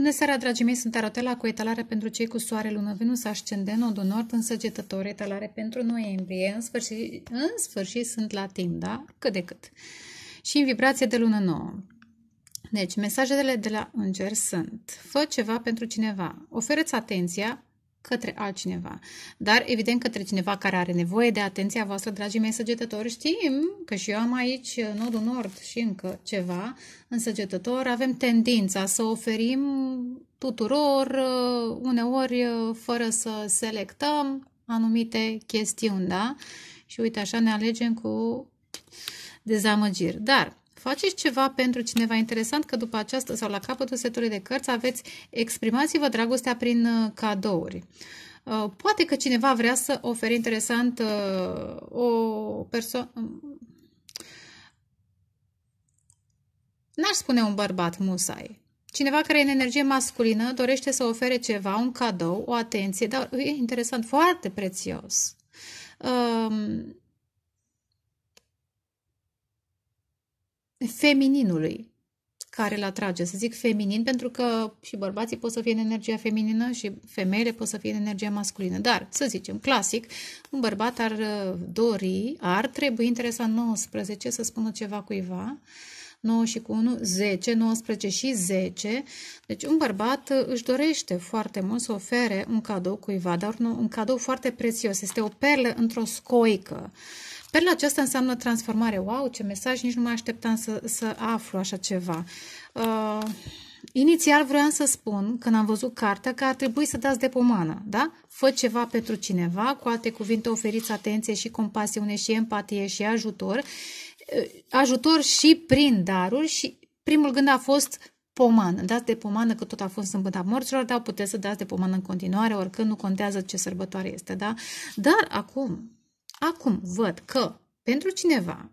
Bună seara, dragii mei! Sunt Arotela cu etalare pentru cei cu soare, lună, Venus, ascendent, nodul nord, în săgetător, etalare pentru noiembrie. În sfârșit, în sfârșit sunt la timp, da? Cât de cât. Și în vibrație de lună nouă. Deci, mesajele de la înger sunt Fă ceva pentru cineva, ofereți atenția, către altcineva, dar evident către cineva care are nevoie de atenția voastră, dragii mei săgetători. Știm că și eu am aici nodul nord și încă ceva în săgetător. Avem tendința să oferim tuturor, uh, uneori uh, fără să selectăm anumite chestiuni, da? Și uite, așa ne alegem cu dezamăgiri. Dar Faceți ceva pentru cineva interesant că după această sau la capătul setului de cărți aveți exprimați-vă dragostea prin uh, cadouri. Uh, poate că cineva vrea să ofere interesant uh, o persoană... Um, n-aș spune un bărbat musai. Cineva care e în energie masculină dorește să ofere ceva, un cadou, o atenție, dar e interesant, foarte prețios. Um, femininului care îl atrage. Să zic feminin, pentru că și bărbații pot să fie în energia feminină și femeile pot să fie în energia masculină. Dar, să zicem, clasic, un bărbat ar uh, dori, ar trebui interesa 19 să spună ceva cuiva, 9 și cu 1, 10, 19 și 10. Deci un bărbat uh, își dorește foarte mult să ofere un cadou cuiva, dar un cadou foarte prețios. Este o perlă într-o scoică. Uh, Perla aceasta înseamnă transformare. Wow, ce mesaj, nici nu mai așteptam să, să aflu așa ceva. Uh, inițial vreau să spun, când am văzut cartea, că ar trebui să dați de pomană, da? Fă ceva pentru cineva, cu alte cuvinte oferiți atenție și compasiune și empatie și ajutor, uh, ajutor și prin daruri și primul gând a fost pomană. Dați de pomană că tot a fost sâmbăta morților, dar puteți să dați de pomană în continuare, oricând nu contează ce sărbătoare este, da? Dar acum, Acum văd că pentru cineva,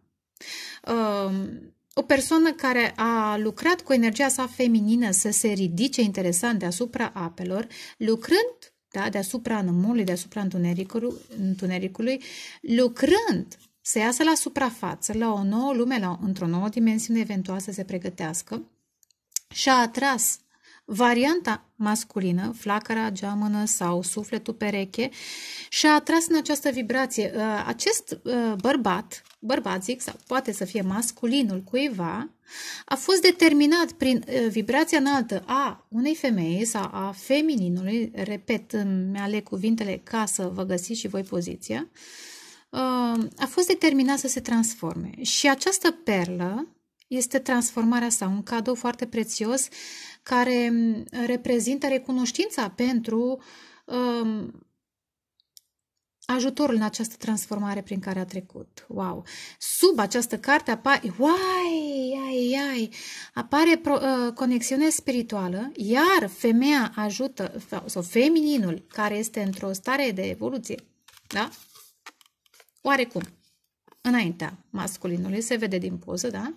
um, o persoană care a lucrat cu energia sa feminină să se ridice interesant deasupra apelor, lucrând da, deasupra anumului, deasupra întunericului, întunericului, lucrând să iasă la suprafață, la o nouă lume, la, într-o nouă dimensiune eventuală să se pregătească, și a atras Varianta masculină, flacăra, geamănă sau sufletul pereche și a atras în această vibrație. Uh, acest uh, bărbat, bărbat zic, sau poate să fie masculinul cuiva, a fost determinat prin uh, vibrația înaltă a unei femei sau a femininului, repet, îmi aleg cuvintele ca să vă găsiți și voi poziția, a fost determinat să se transforme. Și această perlă este transformarea sa, un cadou foarte prețios care mm, reprezintă recunoștința pentru um, ajutorul în această transformare prin care a trecut. Wow! Sub această carte apare, uai, ai, ai, apare pro, uh, conexiune spirituală, iar femeia ajută, sau femininul, care este într-o stare de evoluție, da? Oarecum, înaintea masculinului, se vede din poză, da?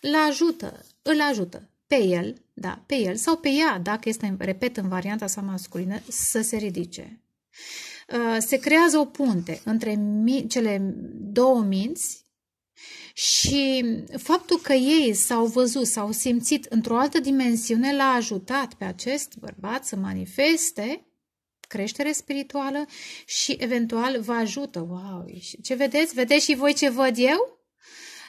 Îl ajută, îl ajută pe el, da, pe el sau pe ea, dacă este, repet, în varianta sa masculină, să se ridice. Uh, se creează o punte între cele două minți și faptul că ei s-au văzut, s-au simțit într-o altă dimensiune, l-a ajutat pe acest bărbat să manifeste creștere spirituală și eventual vă ajută. Wow! Ce vedeți? Vedeți și voi ce văd eu?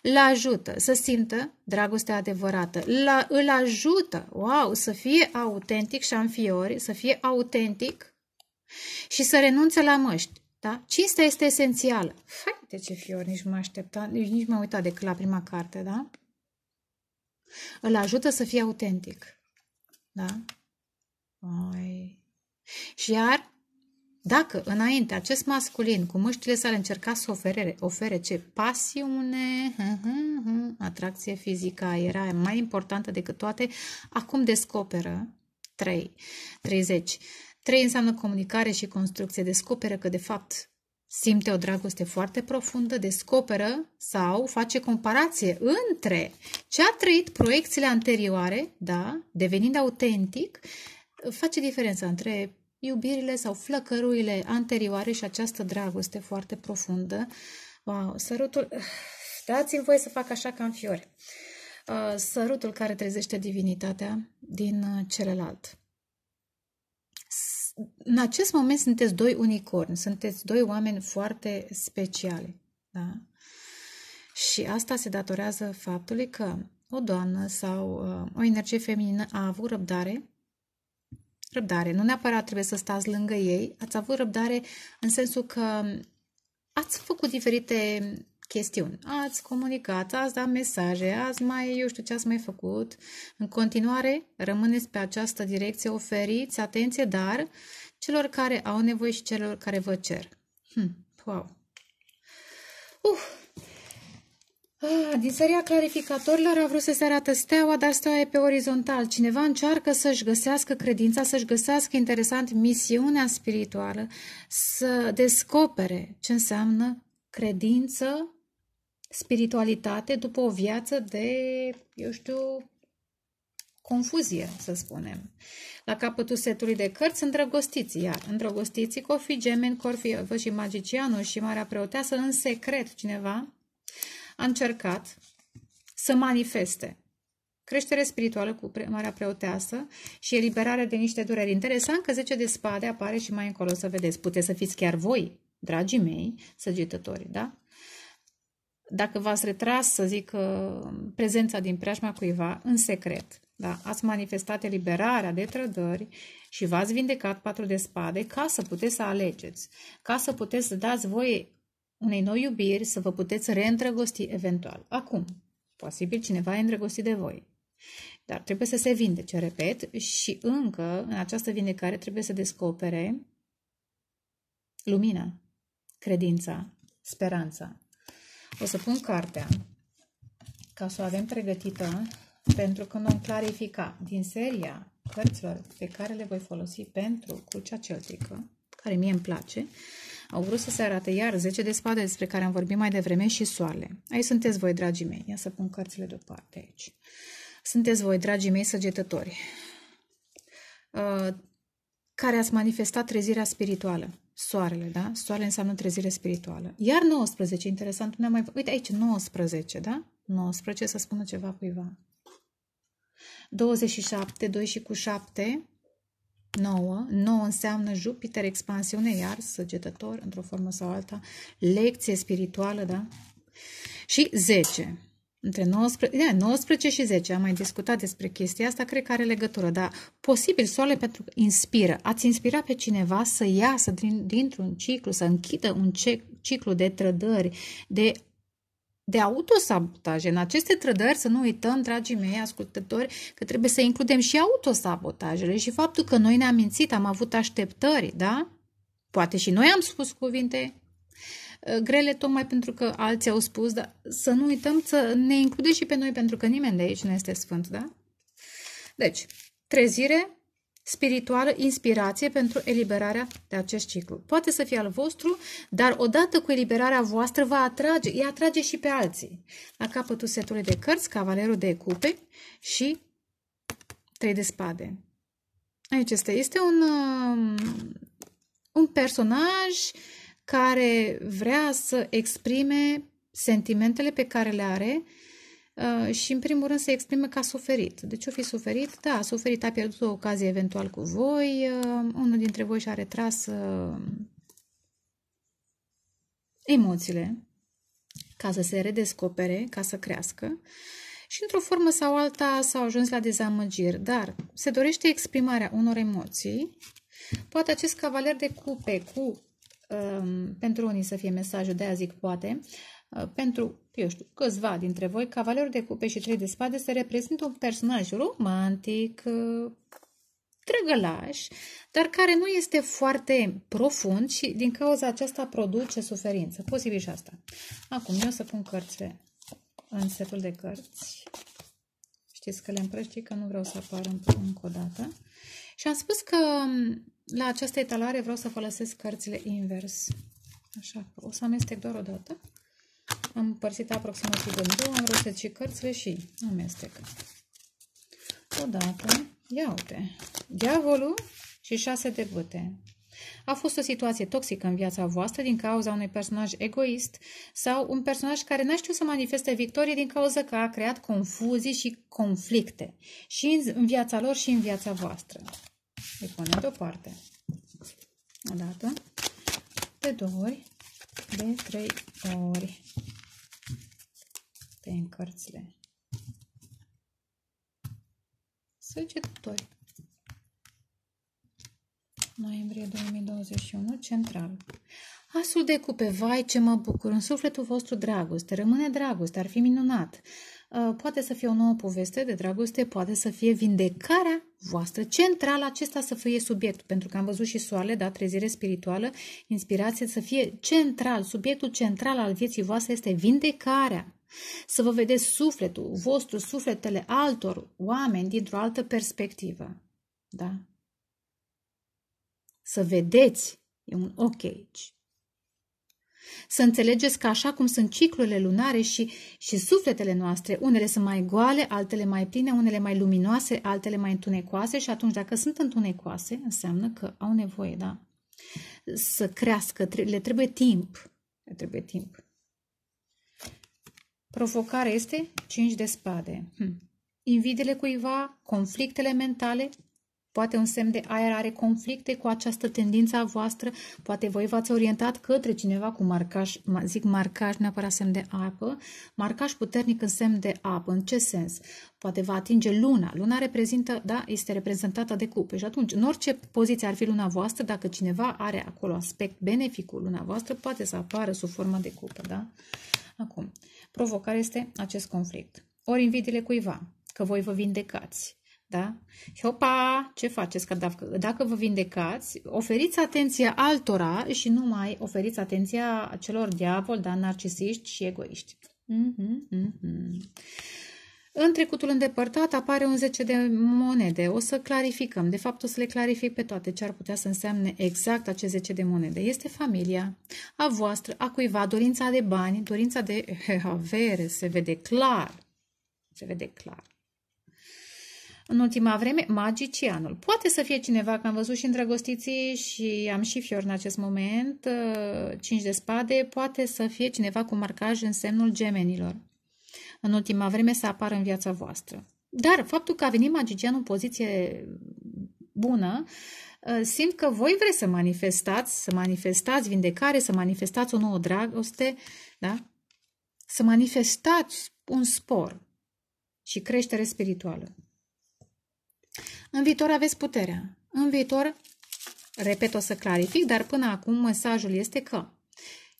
îl ajută să simtă dragostea adevărată, la, îl ajută, wow, să fie autentic și fiori să fie autentic și să renunțe la măști. Da? Cinstea este esențială. Hai de ce fior, nici mă așteptam, nici mă uitat decât la prima carte, da? Îl ajută să fie autentic. Da? Ai. Și iar dacă înainte acest masculin cu mâștile sale încerca să ofere, ofere ce pasiune, atracție fizică era mai importantă decât toate, acum descoperă 3, 30. 3 înseamnă comunicare și construcție. Descoperă că de fapt simte o dragoste foarte profundă, descoperă sau face comparație între ce a trăit proiecțiile anterioare, da, devenind autentic, face diferența între iubirile sau flăcăruile anterioare și această dragoste foarte profundă. Wow, sărutul... Dați-mi voie să fac așa ca în fiori. Uh, sărutul care trezește divinitatea din uh, celălalt. În acest moment sunteți doi unicorni, sunteți doi oameni foarte speciale. Da? Și asta se datorează faptului că o doamnă sau uh, o energie feminină a avut răbdare Răbdare. Nu neapărat trebuie să stați lângă ei. Ați avut răbdare în sensul că ați făcut diferite chestiuni. Ați comunicat, ați dat mesaje, ați mai, eu știu ce ați mai făcut. În continuare, rămâneți pe această direcție, oferiți atenție, dar celor care au nevoie și celor care vă cer. Hm, wow! Uh, Ah, din seria clarificatorilor a vrut să se arată steaua, dar steaua e pe orizontal. Cineva încearcă să-și găsească credința, să-și găsească interesant misiunea spirituală, să descopere ce înseamnă credință, spiritualitate după o viață de, eu știu, confuzie, să spunem. La capătul setului de cărți, îndrăgostiții, iar îndrăgostiții, cofi, gemeni, corfi, vă și magicianul și marea preoteasă, în secret cineva a încercat să manifeste creștere spirituală cu Marea Preoteasă și eliberare de niște dureri. Interesant că 10 de spade apare și mai încolo să vedeți. Puteți să fiți chiar voi, dragii mei, săgetători, da? Dacă v-ați retras, să zic, uh, prezența din preajma cuiva în secret, da? Ați manifestat eliberarea de trădări și v-ați vindecat patru de spade ca să puteți să alegeți, ca să puteți să dați voi unei noi iubiri să vă puteți reîndrăgosti eventual. Acum, posibil cineva e îndrăgostit de voi. Dar trebuie să se vindece, repet, și încă în această vindecare trebuie să descopere lumina, credința, speranța. O să pun cartea ca să o avem pregătită pentru când am clarifica din seria cărților pe care le voi folosi pentru crucea celtică, care mie îmi place, au vrut să se arate iar 10 de spade despre care am vorbit mai devreme și soarele. Aici sunteți voi, dragii mei. Ia să pun cărțile deoparte aici. Sunteți voi, dragii mei săgetători, uh, care ați manifestat trezirea spirituală. Soarele, da? Soarele înseamnă trezire spirituală. Iar 19, interesant, nu mai... Uite aici, 19, da? 19, să spună ceva cuiva. 27, 2 și cu 7, 9. 9 înseamnă Jupiter, expansiune, iar săgetător, într-o formă sau alta, lecție spirituală, da? Și 10. Între 19, yeah, 19 și 10 am mai discutat despre chestia asta, cred că are legătură, dar posibil soarele pentru că inspiră. Ați inspirat pe cineva să iasă din, dintr-un ciclu, să închidă un ciclu de trădări, de de autosabotaj. În aceste trădări să nu uităm, dragii mei ascultători, că trebuie să includem și autosabotajele și faptul că noi ne-am mințit, am avut așteptări, da? Poate și noi am spus cuvinte ă, grele tocmai pentru că alții au spus, dar să nu uităm să ne include și pe noi, pentru că nimeni de aici nu este sfânt, da? Deci, trezire, spirituală inspirație pentru eliberarea de acest ciclu. Poate să fie al vostru, dar odată cu eliberarea voastră va atrage, îi atrage și pe alții. La capătul setului de cărți, cavalerul de cupe și trei de spade. Aici este, este un, um, un personaj care vrea să exprime sentimentele pe care le are Uh, și în primul rând se exprime a suferit. Deci o fi suferit, da, a suferit, a pierdut o ocazie eventual cu voi, uh, unul dintre voi și-a retras uh, emoțiile ca să se redescopere, ca să crească și într-o formă sau alta s-au ajuns la dezamăgiri, dar se dorește exprimarea unor emoții. Poate acest cavaler de cupe cu, uh, pentru unii să fie mesajul, de azi zic poate, Uh, pentru, eu știu, câțiva dintre voi, Cavalerul de Cupe și Trei de Spade se reprezintă un personaj romantic, drăgălaș, uh, dar care nu este foarte profund și din cauza aceasta produce suferință. Posibil și asta. Acum eu o să pun cărțile în setul de cărți. Știți că le împrăști, că nu vreau să apară încă o dată. Și am spus că um, la această etalare vreau să folosesc cărțile invers. Așa că o să amestec doar o dată. Am împărțit aproximativ în două, am roset și cărțile și amestec. Odată, ia uite, diavolul și șase de bâte. A fost o situație toxică în viața voastră din cauza unui personaj egoist sau un personaj care n-a știut să manifeste victorie din cauza că a creat confuzii și conflicte și în viața lor și în viața voastră. Îi punem deoparte. O dată, de două ori de 3 ori. pe încărțile Săgetători. Noiembrie 2021, central. Asul de cupe, vai ce mă bucur, în sufletul vostru dragoste, rămâne dragoste, ar fi minunat. Uh, poate să fie o nouă poveste de dragoste, poate să fie vindecarea voastră, central acesta să fie subiectul, pentru că am văzut și soarele, da, trezire spirituală, inspirație să fie central, subiectul central al vieții voastre este vindecarea. Să vă vedeți sufletul vostru, sufletele altor oameni dintr-o altă perspectivă. Da? Să vedeți, e un ok aici să înțelegeți că așa cum sunt ciclurile lunare și, și sufletele noastre, unele sunt mai goale, altele mai pline, unele mai luminoase, altele mai întunecoase și atunci dacă sunt întunecoase, înseamnă că au nevoie, da, să crească, le trebuie timp, le trebuie timp. Provocarea este 5 de spade. Hm. Invidele cuiva, conflictele mentale, Poate un semn de aer are conflicte cu această tendință a voastră, poate voi v-ați orientat către cineva cu marcaj, zic marcaj, neapărat semn de apă, marcaj puternic în semn de apă. În ce sens? Poate va atinge luna. Luna reprezintă, da, este reprezentată de cupe. Și atunci, în orice poziție ar fi luna voastră, dacă cineva are acolo aspect benefic cu luna voastră, poate să apară sub formă de cupă, da? Acum, provocarea este acest conflict. Ori invidile cuiva, că voi vă vindecați, da? Și opa, ce faceți? Că dacă, dacă vă vindecați, oferiți atenția altora și nu mai oferiți atenția celor diavol, da, narcisiști și egoiști. Mm-hmm, mm-hmm. În trecutul îndepărtat apare un 10 de monede. O să clarificăm. De fapt, o să le clarific pe toate ce ar putea să însemne exact aceste 10 de monede. Este familia, a voastră, a cuiva, dorința de bani, dorința de avere. Se vede clar. Se vede clar. În ultima vreme, magicianul. Poate să fie cineva, că am văzut și îndrăgostiții și am și fior în acest moment, 5 uh, de spade, poate să fie cineva cu marcaj în semnul gemenilor. În ultima vreme să apară în viața voastră. Dar faptul că a venit magicianul în poziție bună, uh, simt că voi vreți să manifestați, să manifestați vindecare, să manifestați o nouă dragoste, da? să manifestați un spor și creștere spirituală. În viitor aveți puterea. În viitor, repet, o să clarific, dar până acum mesajul este că.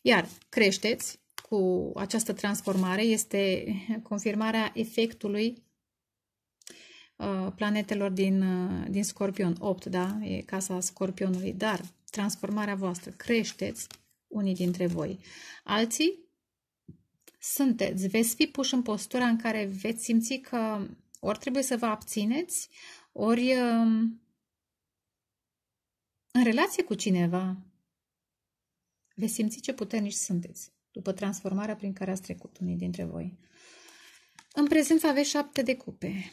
Iar creșteți cu această transformare este confirmarea efectului uh, planetelor din, uh, din Scorpion. 8, da? E casa Scorpionului. Dar transformarea voastră, creșteți unii dintre voi. Alții sunteți, veți fi puși în postura în care veți simți că ori trebuie să vă abțineți, ori um, în relație cu cineva, veți simți ce puternici sunteți după transformarea prin care ați trecut unii dintre voi. În prezență aveți șapte de cupe.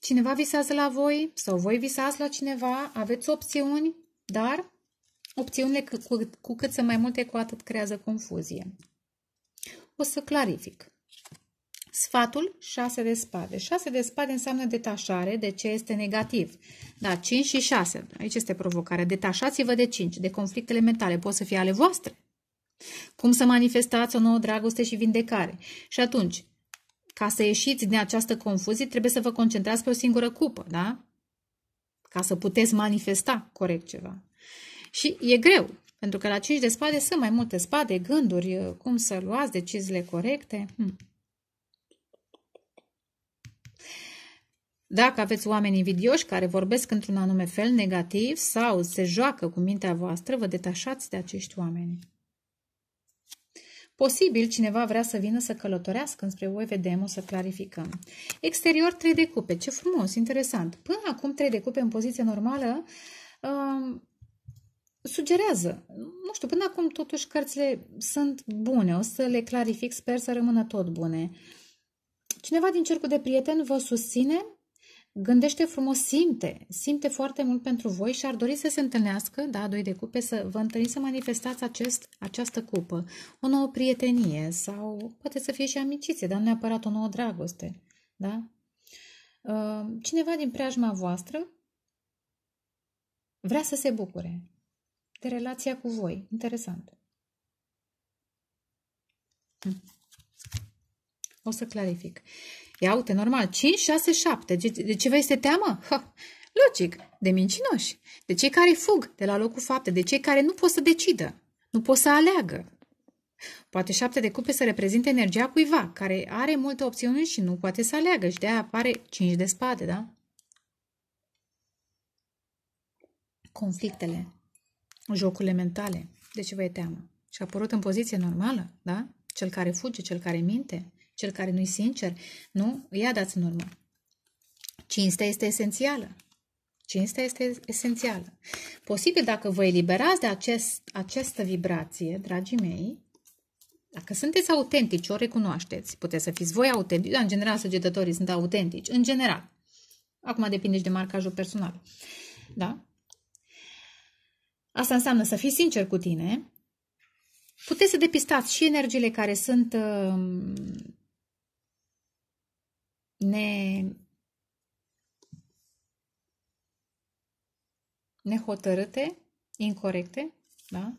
Cineva visează la voi sau voi visați la cineva, aveți opțiuni, dar opțiunile cu, cu, cu cât sunt mai multe, cu atât creează confuzie. O să clarific. Sfatul 6 de spade. 6 de spade înseamnă detașare de ce este negativ. Da, 5 și 6. Aici este provocarea. Detașați-vă de 5, de conflictele mentale. Pot să fie ale voastre. Cum să manifestați o nouă dragoste și vindecare? Și atunci, ca să ieșiți din această confuzie, trebuie să vă concentrați pe o singură cupă, da? Ca să puteți manifesta corect ceva. Și e greu, pentru că la 5 de spade sunt mai multe spade, gânduri, cum să luați deciziile corecte. Hmm. Dacă aveți oameni invidioși care vorbesc într-un anume fel negativ sau se joacă cu mintea voastră, vă detașați de acești oameni. Posibil cineva vrea să vină să călătorească înspre voi, vedem, o să clarificăm. Exterior trei de cupe, ce frumos, interesant. Până acum trei de cupe în poziție normală uh, sugerează. Nu știu, până acum totuși cărțile sunt bune, o să le clarific, sper să rămână tot bune. Cineva din cercul de prieteni vă susține gândește frumos, simte, simte foarte mult pentru voi și ar dori să se întâlnească, da, doi de cupe, să vă întâlniți să manifestați acest, această cupă, o nouă prietenie sau poate să fie și amiciție, dar nu neapărat o nouă dragoste, da? Uh, cineva din preajma voastră vrea să se bucure de relația cu voi. Interesant. Hm. O să clarific. Ia uite, normal, 5, 6, 7. De, de ceva este teamă? Ha, logic, de mincinoși, de cei care fug de la locul fapte, de cei care nu pot să decidă, nu pot să aleagă. Poate șapte de cupe să reprezinte energia cuiva, care are multe opțiuni și nu poate să aleagă și de-aia apare cinci de spade, da? Conflictele, jocurile mentale, de ce vă e teamă? Și a apărut în poziție normală, da? Cel care fuge, cel care minte, cel care nu-i sincer, nu, ia dați în urmă. Cinstea este esențială. Cinstea este esențială. Posibil dacă vă eliberați de acest, această vibrație, dragii mei, dacă sunteți autentici, o recunoașteți, puteți să fiți voi autentici, dar în general săgetătorii sunt autentici, în general. Acum depinde și de marcajul personal. Da? Asta înseamnă să fii sincer cu tine. Puteți să depistați și energiile care sunt uh, ne nehotărâte, incorrecte, da?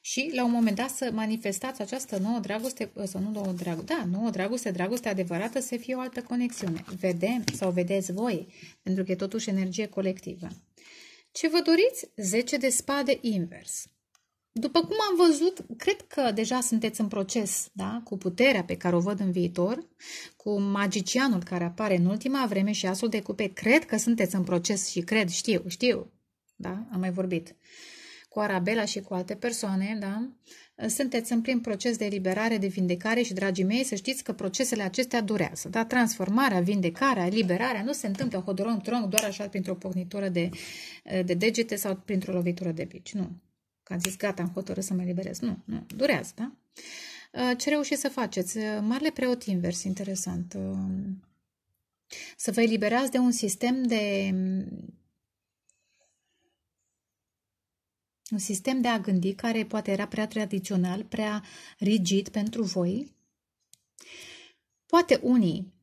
Și la un moment dat să manifestați această nouă dragoste, să nu nouă dragoste, da, nouă dragoste, dragoste adevărată, să fie o altă conexiune. Vedem sau vedeți voi, pentru că e totuși energie colectivă. Ce vă doriți? 10 de spade invers. După cum am văzut, cred că deja sunteți în proces, da? cu puterea pe care o văd în viitor, cu magicianul care apare în ultima vreme și asul de cupe, cred că sunteți în proces și cred, știu, știu, da? am mai vorbit cu Arabela și cu alte persoane, da? sunteți în prim proces de eliberare, de vindecare și, dragii mei, să știți că procesele acestea durează. Da? Transformarea, vindecarea, eliberarea nu se întâmplă hodoron tronc doar așa printr-o pornitură de, de degete sau printr-o lovitură de bici. Nu că am zis gata, am hotărât să mă eliberez. Nu, nu, durează, da? Uh, ce reușiți să faceți? Uh, Marele preot invers, interesant. Uh, să vă eliberați de un sistem de un sistem de a gândi care poate era prea tradițional, prea rigid pentru voi. Poate unii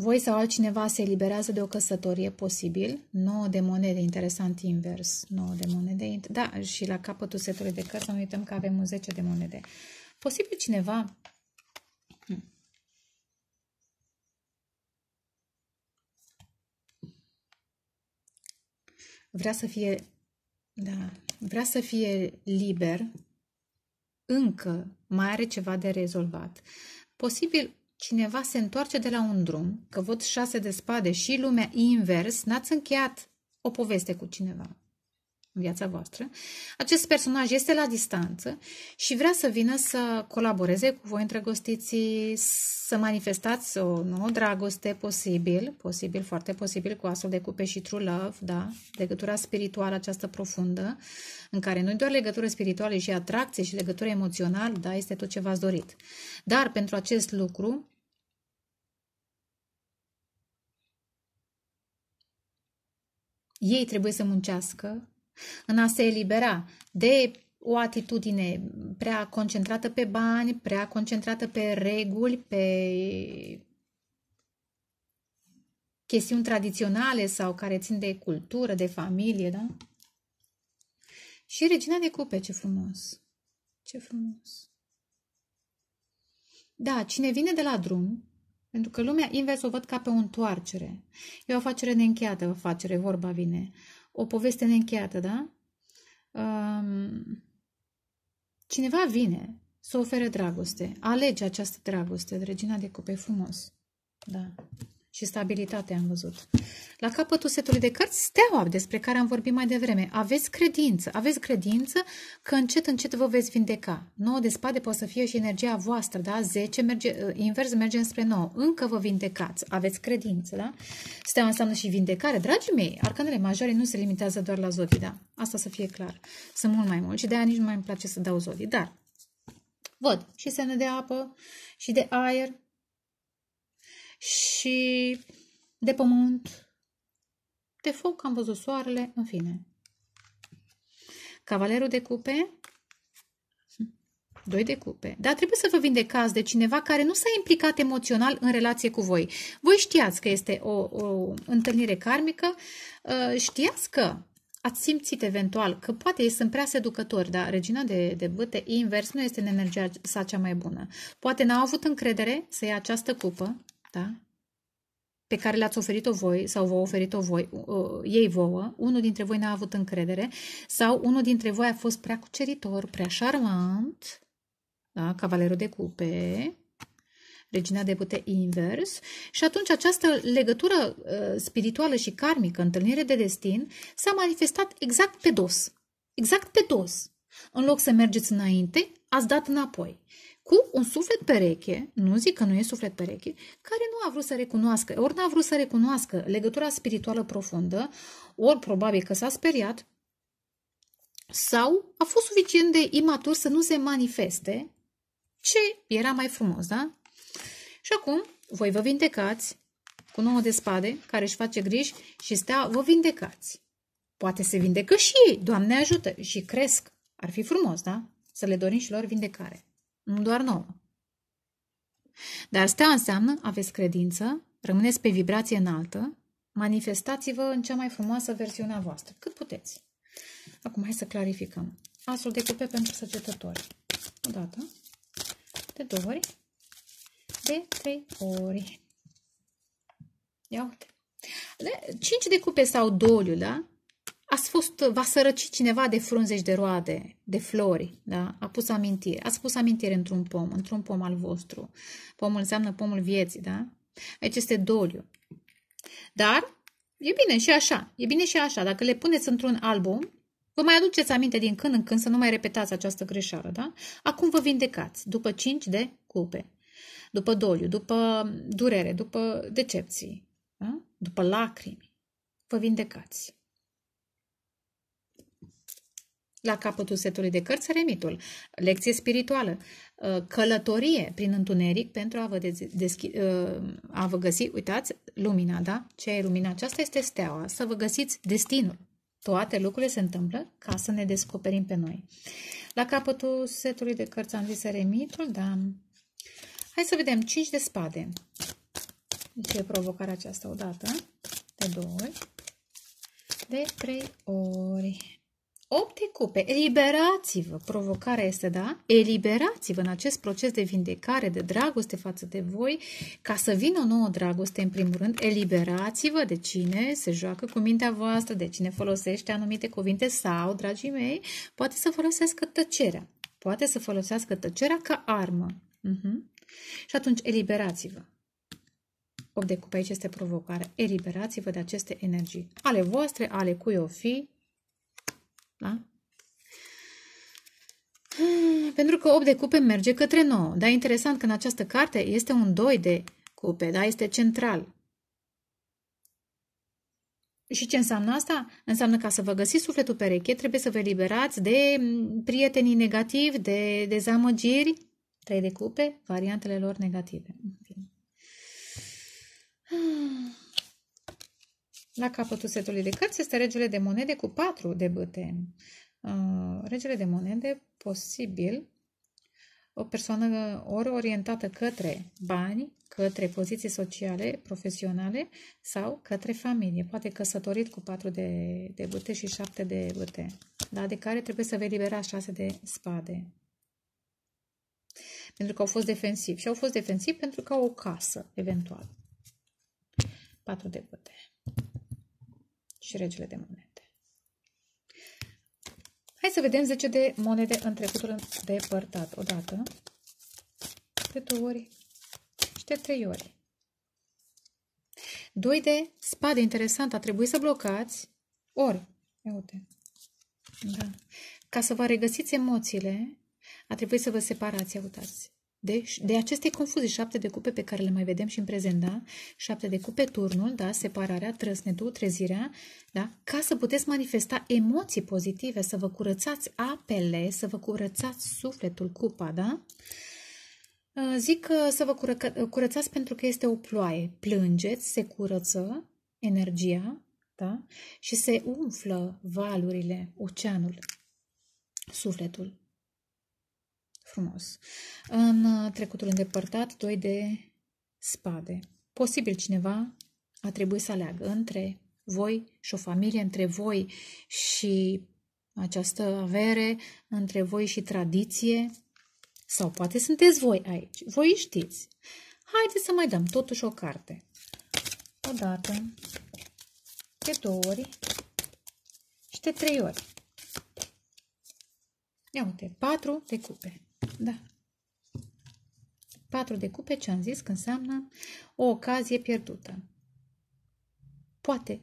voi sau altcineva se eliberează de o căsătorie posibil, 9 de monede, interesant invers, 9 de monede, da, și la capătul setului de cărți, nu uităm că avem un 10 de monede. Posibil cineva vrea să fie, da, vrea să fie liber, încă mai are ceva de rezolvat. Posibil Cineva se întoarce de la un drum, că văd șase de spade și lumea invers, n-ați încheiat o poveste cu cineva în viața voastră. Acest personaj este la distanță și vrea să vină să colaboreze cu voi îndrăgostiții, să manifestați o nouă dragoste posibil, posibil, foarte posibil, cu astfel de cupe și true love, da? Legătura spirituală această profundă, în care nu doar legătură spirituală, și atracție și legătură emoțională, da? Este tot ce v-ați dorit. Dar pentru acest lucru, ei trebuie să muncească în a se elibera de o atitudine prea concentrată pe bani, prea concentrată pe reguli, pe chestiuni tradiționale sau care țin de cultură, de familie, da? Și regina de cupe, ce frumos! Ce frumos! Da, cine vine de la drum, pentru că lumea invers o văd ca pe o întoarcere. E o afacere neîncheiată, o afacere, vorba vine o poveste neîncheiată, da? Um, cineva vine să ofere dragoste. Alege această dragoste, regina de cupe, frumos. Da și stabilitate am văzut. La capătul setului de cărți, steaua despre care am vorbit mai devreme. Aveți credință, aveți credință că încet, încet vă veți vindeca. 9 de spade poate să fie și energia voastră, da? 10 merge, uh, invers merge spre 9. Încă vă vindecați, aveți credință, da? Steaua înseamnă și vindecare. Dragii mei, arcanele majore nu se limitează doar la zodii, da? Asta să fie clar. Sunt mult mai mult și de-aia nici nu mai îmi place să dau zodii. Dar văd și semne de apă și de aer și de pământ, de foc am văzut soarele, în fine. Cavalerul de cupe, hm, doi de cupe. Dar trebuie să vă vindecați de cineva care nu s-a implicat emoțional în relație cu voi. Voi știați că este o, o întâlnire karmică, ă, știați că ați simțit eventual că poate ei sunt prea seducători, dar regina de, de bâte invers nu este în energia sa cea mai bună. Poate n-au avut încredere să ia această cupă, da? pe care le-ați oferit-o voi sau vă oferit-o voi, uh, ei vouă, unul dintre voi n-a avut încredere sau unul dintre voi a fost prea cuceritor, prea șarmant, da? cavalerul de cupe, regina de pute invers și atunci această legătură uh, spirituală și karmică, întâlnire de destin, s-a manifestat exact pe dos. Exact pe dos. În loc să mergeți înainte, ați dat înapoi cu un suflet pereche, nu zic că nu e suflet pereche, care nu a vrut să recunoască, ori n-a vrut să recunoască legătura spirituală profundă, ori probabil că s-a speriat, sau a fost suficient de imatur să nu se manifeste ce era mai frumos, da? Și acum voi vă vindecați cu nouă de spade care își face griji și stea, vă vindecați. Poate se vindecă și ei, Doamne ajută, și cresc. Ar fi frumos, da? Să le dorim și lor vindecare nu doar nouă. Dar stea înseamnă aveți credință, rămâneți pe vibrație înaltă, manifestați-vă în cea mai frumoasă versiune a voastră, cât puteți. Acum hai să clarificăm. Asul de cupe pentru săgetători. O dată, de două ori, de trei ori. Ia uite. De, cinci de cupe sau doliu, da? Ați fost, v-a sărăcit cineva de frunzești de roade, de flori, da? A pus amintire. Ați pus amintire într-un pom, într-un pom al vostru. Pomul înseamnă pomul vieții, da? Aici este doliu. Dar e bine și așa. E bine și așa. Dacă le puneți într-un album, Vă mai aduceți aminte din când în când să nu mai repetați această greșeală, da? Acum vă vindecați după 5 de cupe, după doliu, după durere, după decepții, da? după lacrimi. Vă vindecați. La capătul setului de cărți, remitul, lecție spirituală, uh, călătorie prin întuneric pentru a vă, deschi, uh, a vă găsi, uitați, lumina, da? Ce e lumina? Aceasta este steaua, să vă găsiți destinul. Toate lucrurile se întâmplă ca să ne descoperim pe noi. La capătul setului de cărți am zis remitul, da. Hai să vedem 5 de spade. Ce e provocarea aceasta odată, de două ori, de trei ori. 8 cupe, eliberați-vă! Provocarea este, da? Eliberați-vă în acest proces de vindecare, de dragoste față de voi, ca să vină o nouă dragoste, în primul rând, eliberați-vă de cine se joacă cu mintea voastră, de cine folosește anumite cuvinte sau, dragii mei, poate să folosească tăcerea. Poate să folosească tăcerea ca armă. Uh-huh. Și atunci, eliberați-vă! 8 de cupe aici este provocare. Eliberați-vă de aceste energii, ale voastre, ale cui o fi, da? Pentru că 8 de cupe merge către 9. Dar e interesant că în această carte este un 2 de cupe, da? Este central. Și ce înseamnă asta? Înseamnă ca să vă găsiți sufletul pereche, trebuie să vă liberați de mm, prietenii negativi, de dezamăgiri, trei de cupe, variantele lor negative. În fine. Ah. La capătul setului de cărți este regele de monede cu patru de băte. Uh, regele de monede, posibil, o persoană ori orientată către bani, către poziții sociale, profesionale sau către familie. Poate căsătorit cu patru de, de băte și șapte de băte. da? de care trebuie să vei libera șase de spade. Pentru că au fost defensivi. Și au fost defensivi pentru că au o casă, eventual. Patru de băte și regele de monede. Hai să vedem 10 de monede în trecutul depărtat. O dată, de două ori și de trei ori. 2 de spade. Interesant, a trebuit să blocați ori. Ia uite. Da. Ca să vă regăsiți emoțiile, a trebuit să vă separați, ia uitați. Deci, de aceste confuzii, șapte de cupe pe care le mai vedem și în prezent, da? Șapte de cupe, turnul, da? Separarea, trăsnetul, trezirea, da? Ca să puteți manifesta emoții pozitive, să vă curățați apele, să vă curățați sufletul, cupa, da? Uh, zic uh, să vă cură, uh, curățați pentru că este o ploaie. Plângeți, se curăță energia, da? Și se umflă valurile, oceanul, sufletul frumos. În uh, trecutul îndepărtat, doi de spade. Posibil cineva a trebuit să aleagă între voi și o familie, între voi și această avere, între voi și tradiție, sau poate sunteți voi aici. Voi știți. Haideți să mai dăm totuși o carte. O dată, de două ori și de trei ori. Ia uite, patru de cupe. Da. 4 de cupe, ce am zis, că înseamnă o ocazie pierdută. Poate,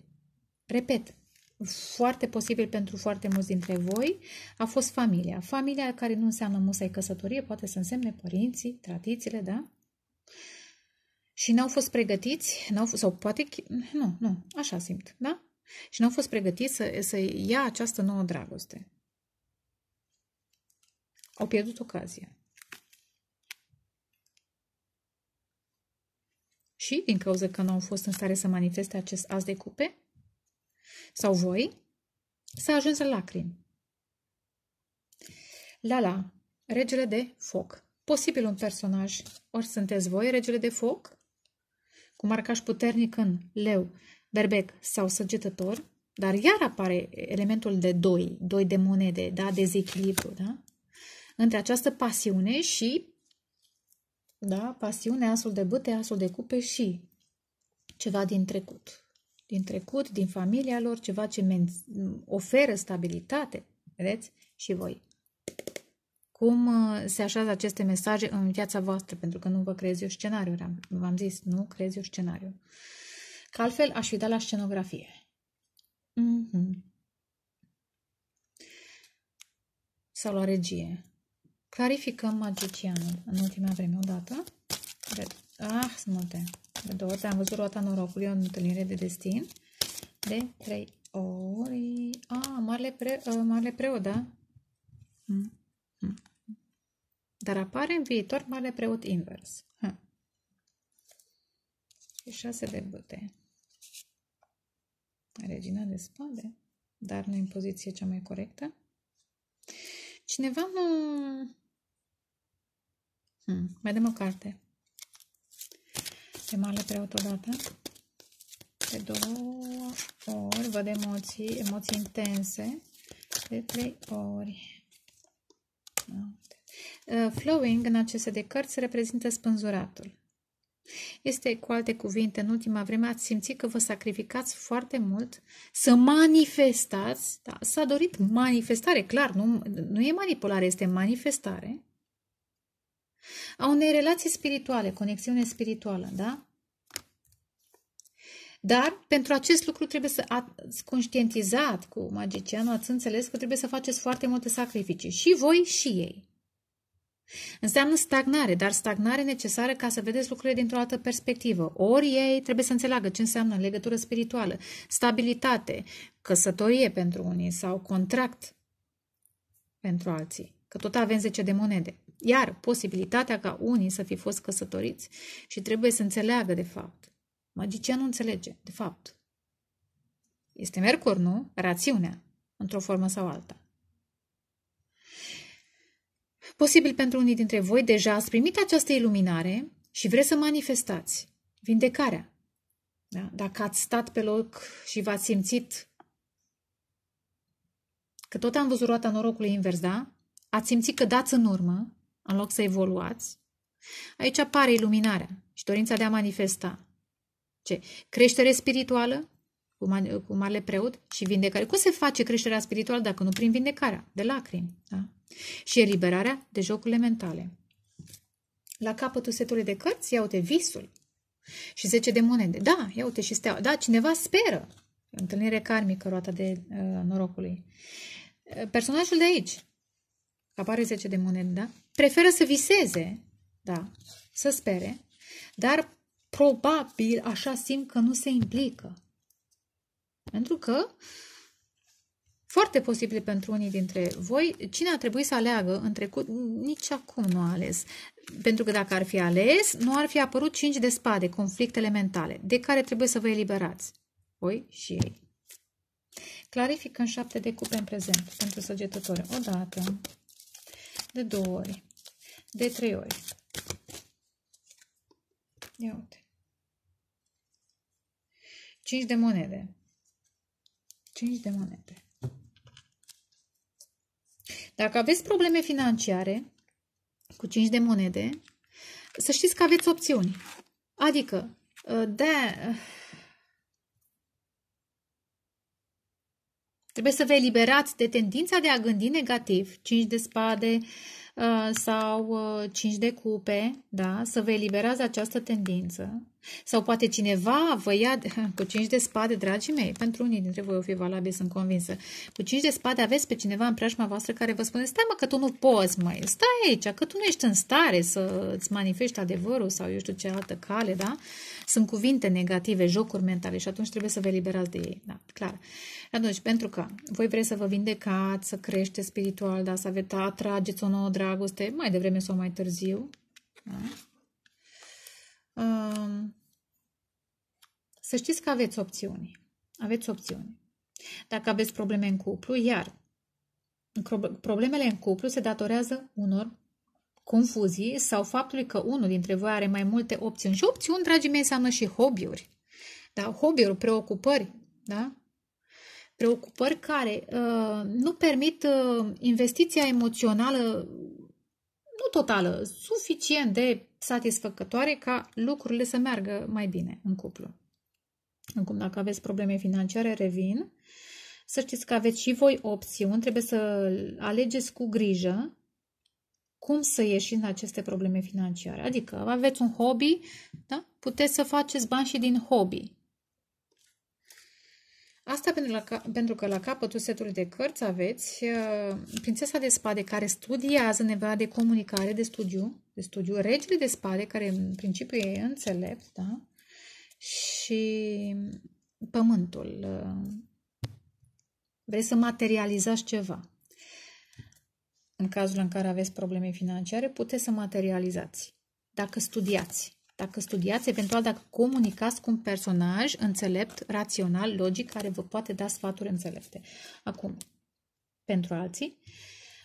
repet, foarte posibil pentru foarte mulți dintre voi, a fost familia. Familia care nu înseamnă musai căsătorie, poate să însemne părinții, tradițiile, da? Și n-au fost pregătiți, n-au, sau poate, nu, nu, așa simt, da? Și n-au fost pregătiți să, să ia această nouă dragoste. Au pierdut ocazia. Și din cauza că nu au fost în stare să manifeste acest as de cupe? Sau voi? S-a ajuns la lacrimi. Lala, regele de foc. Posibil un personaj. Ori sunteți voi regele de foc? Cu marcaș puternic în leu, berbec sau săgetător, dar iar apare elementul de doi, doi de monede, da, dezechilibru, da? între această pasiune și da, pasiune, asul de băte, asul de cupe și ceva din trecut. Din trecut, din familia lor, ceva ce oferă stabilitate. Vedeți? Și voi. Cum uh, se așează aceste mesaje în viața voastră? Pentru că nu vă creez eu scenariul, v-am zis, nu creez eu scenariul. Că altfel aș fi dat la scenografie. Mm-hmm. Sau la regie. Clarificăm magicianul în ultima vreme, odată. De... Ah, sunt multe. De două ori am văzut roata norocului, o întâlnire de destin. De trei ori. Ah, marele, pre... Uh, marele preot, da? Hmm. Hmm. Dar apare în viitor marele preot invers. Hmm. Și șase de băte. Regina de spade, dar nu în poziție cea mai corectă. Cineva nu Hmm. Mai dăm o carte. Pe mare prea odată. De două ori văd emoții, emoții intense. De trei ori. Uh, flowing în aceste de cărți reprezintă spânzuratul. Este, cu alte cuvinte, în ultima vreme ați simțit că vă sacrificați foarte mult să manifestați, da, s-a dorit manifestare, clar, nu, nu e manipulare, este manifestare, a unei relații spirituale, conexiune spirituală, da? Dar pentru acest lucru trebuie să ați conștientizat cu magicianul, ați înțeles că trebuie să faceți foarte multe sacrificii. Și voi și ei. Înseamnă stagnare, dar stagnare necesară ca să vedeți lucrurile dintr-o altă perspectivă. Ori ei trebuie să înțeleagă ce înseamnă legătură spirituală, stabilitate, căsătorie pentru unii sau contract pentru alții. Că tot avem 10 de monede. Iar posibilitatea ca unii să fi fost căsătoriți și trebuie să înțeleagă de fapt. Magicianul înțelege, de fapt. Este Mercur, nu? Rațiunea, într-o formă sau alta. Posibil pentru unii dintre voi deja ați primit această iluminare și vreți să manifestați vindecarea. Da? Dacă ați stat pe loc și v-ați simțit că tot am văzut roata norocului invers, da? Ați simțit că dați în urmă în loc să evoluați. Aici apare iluminarea și dorința de a manifesta. Ce? Creștere spirituală cu, man, cu marele preot și vindecare. Cum se face creșterea spirituală dacă nu prin vindecarea de lacrimi? Da? Și eliberarea de jocurile mentale. La capătul setului de cărți, iau te visul și 10 de monede. Da, iau te și steaua. Da, cineva speră. Întâlnire karmică, roata de uh, norocului. Uh, personajul de aici, apare 10 de monede, da? preferă să viseze, da, să spere, dar probabil așa simt că nu se implică. Pentru că foarte posibil pentru unii dintre voi, cine a trebuit să aleagă în trecut, nici acum nu a ales. Pentru că dacă ar fi ales, nu ar fi apărut cinci de spade, conflictele mentale, de care trebuie să vă eliberați. Voi și ei. Clarificăm șapte de cupe în prezent pentru săgetători. dată de două ori, de trei ori. Ia uite. 5 de monede. 5 de monede. Dacă aveți probleme financiare cu 5 de monede, să știți că aveți opțiuni. Adică, uh, de Trebuie să vă eliberați de tendința de a gândi negativ, 5 de spade uh, sau 5 uh, de cupe, da? să vă eliberați de această tendință. Sau poate cineva vă ia cu 5 de spade, dragii mei, pentru unii dintre voi o fi valabil, sunt convinsă. Cu 5 de spade aveți pe cineva în preajma voastră care vă spune, stai mă că tu nu poți, mai stai aici, că tu nu ești în stare să ți manifesti adevărul sau eu știu ce altă cale, da? Uh, sunt cuvinte negative, jocuri mentale și atunci trebuie să vă eliberați de ei. Da, clar. Atunci, pentru că voi vreți să vă vindecați, să creșteți spiritual, da, să aveți, atrageți o nouă dragoste, mai devreme sau mai târziu. Da? Um, să știți că aveți opțiuni. Aveți opțiuni. Dacă aveți probleme în cuplu, iar problemele în cuplu se datorează unor confuzii sau faptului că unul dintre voi are mai multe opțiuni. Și opțiuni, dragii mei, înseamnă și hobby-uri. Da? Hobby-uri, preocupări. Da? Preocupări care uh, nu permit uh, investiția emoțională nu totală, suficient de satisfăcătoare ca lucrurile să meargă mai bine în cuplu. Acum, dacă aveți probleme financiare, revin. Să știți că aveți și voi opțiuni, trebuie să alegeți cu grijă cum să ieși din aceste probleme financiare. Adică aveți un hobby, da? puteți să faceți bani și din hobby. Asta pentru, la, pentru că la capătul setului de cărți aveți uh, prințesa de spade care studiază nevoia de comunicare, de studiu, de studiu, regele de spade care în principiu e înțelept, da? Și pământul. Uh, vrei să materializați ceva în cazul în care aveți probleme financiare, puteți să materializați. Dacă studiați, dacă studiați, eventual dacă comunicați cu un personaj înțelept, rațional, logic, care vă poate da sfaturi înțelepte. Acum, pentru alții,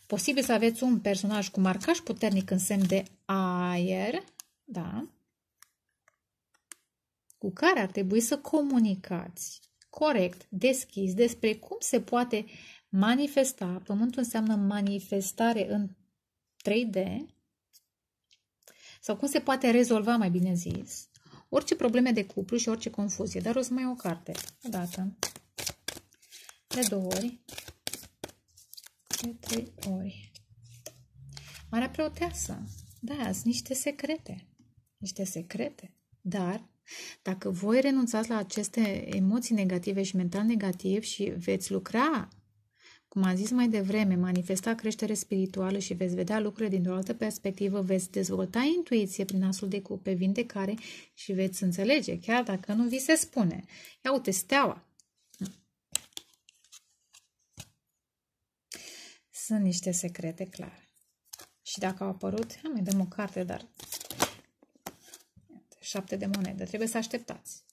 posibil să aveți un personaj cu marcaj puternic în semn de aer, da, cu care ar trebui să comunicați corect, deschis, despre cum se poate Manifesta, pământul înseamnă manifestare în 3D sau cum se poate rezolva, mai bine zis, orice probleme de cuplu și orice confuzie. Dar o să mai o carte. O dată. De două ori. De trei ori. Marea preoteasă. Da, sunt niște secrete. Niște secrete. Dar dacă voi renunțați la aceste emoții negative și mental negativ și veți lucra cum am zis mai devreme, manifesta creștere spirituală și veți vedea lucrurile dintr-o altă perspectivă, veți dezvolta intuiție prin astfel de cupe, vindecare și veți înțelege, chiar dacă nu vi se spune. Ia uite, steaua. Sunt niște secrete clare. Și dacă au apărut, mai dăm o carte, dar șapte de monede. Trebuie să așteptați.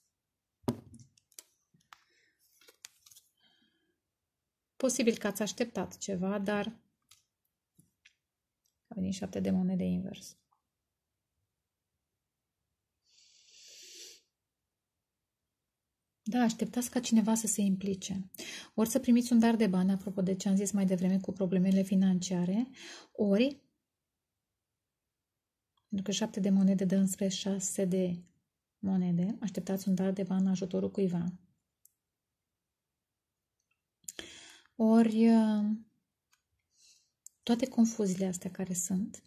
Posibil că ați așteptat ceva, dar a venit șapte de monede invers. Da, așteptați ca cineva să se implice. Ori să primiți un dar de bani, apropo de ce am zis mai devreme cu problemele financiare, ori, pentru că șapte de monede dă înspre șase de monede, așteptați un dar de bani în ajutorul cuiva. Ori uh, toate confuziile astea care sunt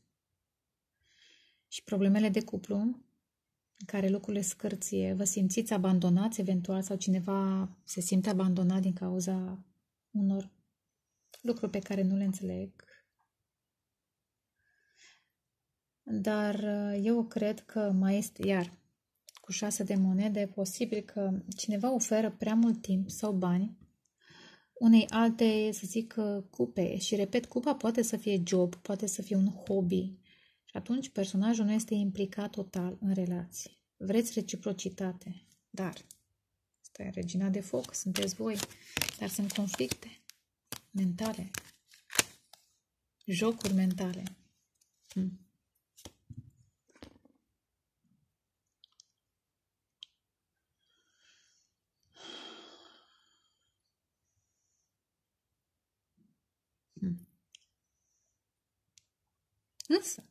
și problemele de cuplu în care lucrurile scârție, vă simțiți abandonați eventual sau cineva se simte abandonat din cauza unor lucruri pe care nu le înțeleg. Dar uh, eu cred că mai este, iar, cu șase de monede, posibil că cineva oferă prea mult timp sau bani unei alte, să zic, uh, cupe. Și repet, cupa poate să fie job, poate să fie un hobby. Și atunci personajul nu este implicat total în relație. Vreți reciprocitate, dar stai regina de foc, sunteți voi, dar sunt conflicte mentale, jocuri mentale. Hmm. Însă,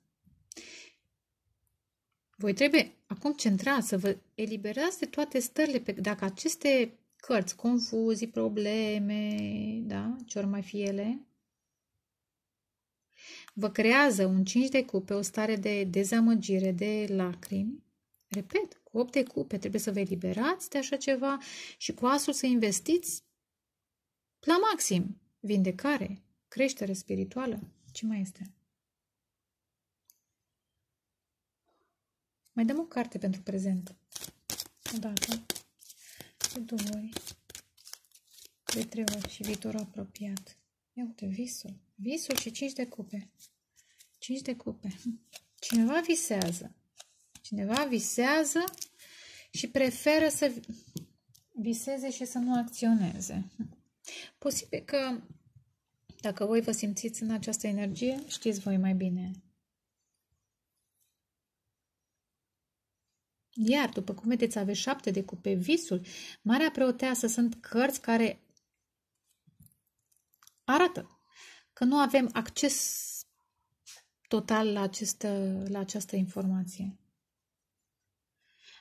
voi trebuie acum centrați să vă eliberați de toate stările, pe, dacă aceste cărți, confuzii, probleme, da, ce ori mai fi ele, vă creează un 5 de cupe, o stare de dezamăgire, de lacrimi, repet, cu 8 de cupe trebuie să vă eliberați de așa ceva și cu asul să investiți la maxim vindecare, creștere spirituală. Ce mai este? Mai dăm o carte pentru prezent. O da, dată, de două ori, de trei ori și viitorul apropiat. Ia uite, visul. Visul și cinci de cupe. Cinci de cupe. Hm. Cineva visează. Cineva visează și preferă să viseze și să nu acționeze. Hm. Posibil că dacă voi vă simțiți în această energie, știți voi mai bine Iar, după cum vedeți, aveți șapte de cupe. Visul, Marea Preoteasă sunt cărți care arată că nu avem acces total la această, la această informație.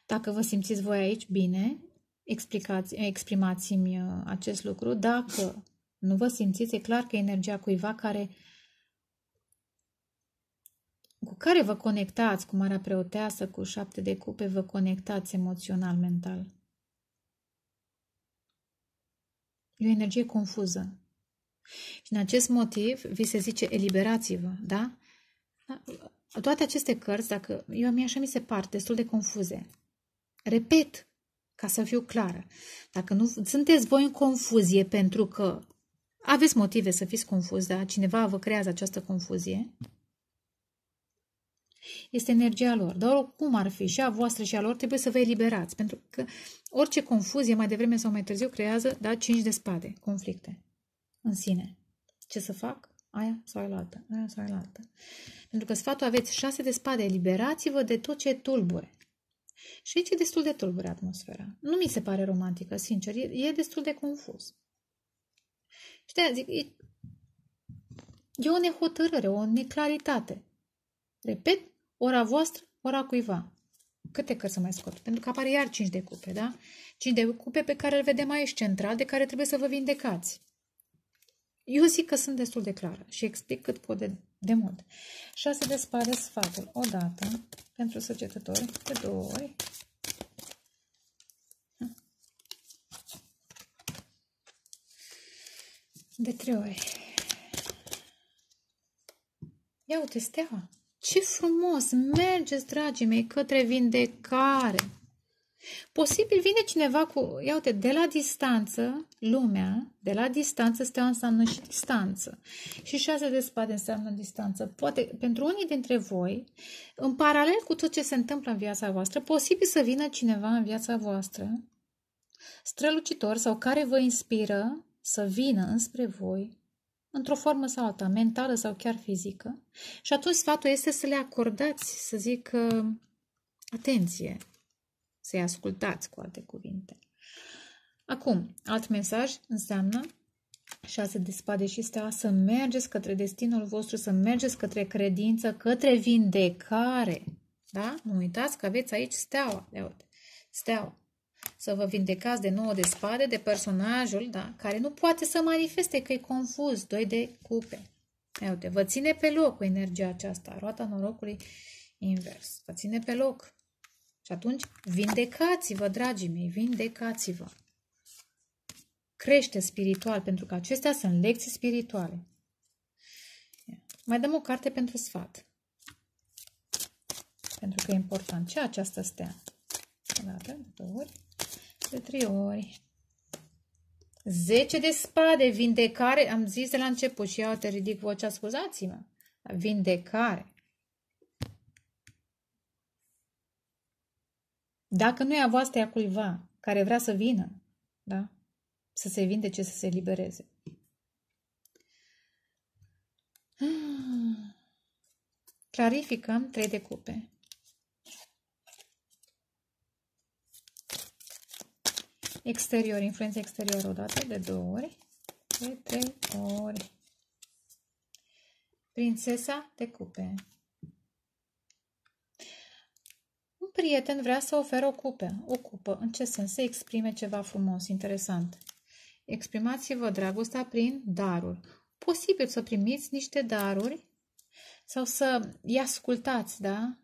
Dacă vă simțiți voi aici bine, explicați, exprimați-mi uh, acest lucru. Dacă nu vă simțiți, e clar că energia cuiva care uh, cu care vă conectați cu Marea Preoteasă, cu șapte de cupe, vă conectați emoțional-mental. E o energie confuză. Și în acest motiv vi se zice eliberați-vă, da? da toate aceste cărți, dacă eu mi așa mi se par destul de confuze. Repet, ca să fiu clară. Dacă nu sunteți voi în confuzie pentru că aveți motive să fiți confuzi, da? Cineva vă creează această confuzie este energia lor. Dar oricum ar fi și a voastră și a lor, trebuie să vă eliberați, pentru că orice confuzie, mai devreme sau mai târziu, creează, da, cinci de spade, conflicte în sine. Ce să fac? Aia sau aia altă, aia sau aia altă. Pentru că sfatul aveți șase de spade, eliberați-vă de tot ce tulbure. Și aici e destul de tulbure atmosfera. Nu mi se pare romantică, sincer, e, e destul de confuz. Și de zic, e, e o nehotărâre, o neclaritate. Repet, ora voastră, ora cuiva. Câte cărți să mai scot? Pentru că apare iar 5 de cupe, da? 5 de cupe pe care îl vedem aici central, de care trebuie să vă vindecați. Eu zic că sunt destul de clară și explic cât pot de, de mult. 6 spade sfatul o dată pentru săgetători, de două ori, de trei ori. Ia uite steaua. Ce frumos! Mergeți, dragii mei, către vindecare! Posibil vine cineva cu, ia uite, de la distanță, lumea, de la distanță, steaua înseamnă și distanță. Și șase de spade înseamnă distanță. Poate, pentru unii dintre voi, în paralel cu tot ce se întâmplă în viața voastră, posibil să vină cineva în viața voastră, strălucitor sau care vă inspiră să vină înspre voi într-o formă sau alta, mentală sau chiar fizică. Și atunci sfatul este să le acordați, să zic, uh, atenție, să-i ascultați cu alte cuvinte. Acum, alt mesaj înseamnă 6 de spade și stea, să mergeți către destinul vostru, să mergeți către credință, către vindecare. Da? Nu uitați că aveți aici steaua. Steaua să vă vindecați de nouă de spade, de personajul da, care nu poate să manifeste că e confuz, doi de cupe. Ia uite, vă ține pe loc cu energia aceasta, roata norocului invers. Vă ține pe loc. Și atunci, vindecați-vă, dragii mei, vindecați-vă. Crește spiritual, pentru că acestea sunt lecții spirituale. Mai dăm o carte pentru sfat. Pentru că e important. Ce această stea? O dată, două de trei ori. 10 de spade, vindecare, am zis de la început și iau te ridic vocea, scuzați-mă, vindecare. Dacă nu e a voastră, e a cuiva care vrea să vină, da? Să se vindece, să se libereze. Ah. Clarificăm trei de cupe. exterior, influență exterioră odată, de două ori, de trei ori. Prințesa de cupe. Un prieten vrea să oferă o cupe. O cupă. În ce sens? Să exprime ceva frumos, interesant. Exprimați-vă dragostea prin daruri. Posibil să primiți niște daruri sau să i ascultați, da?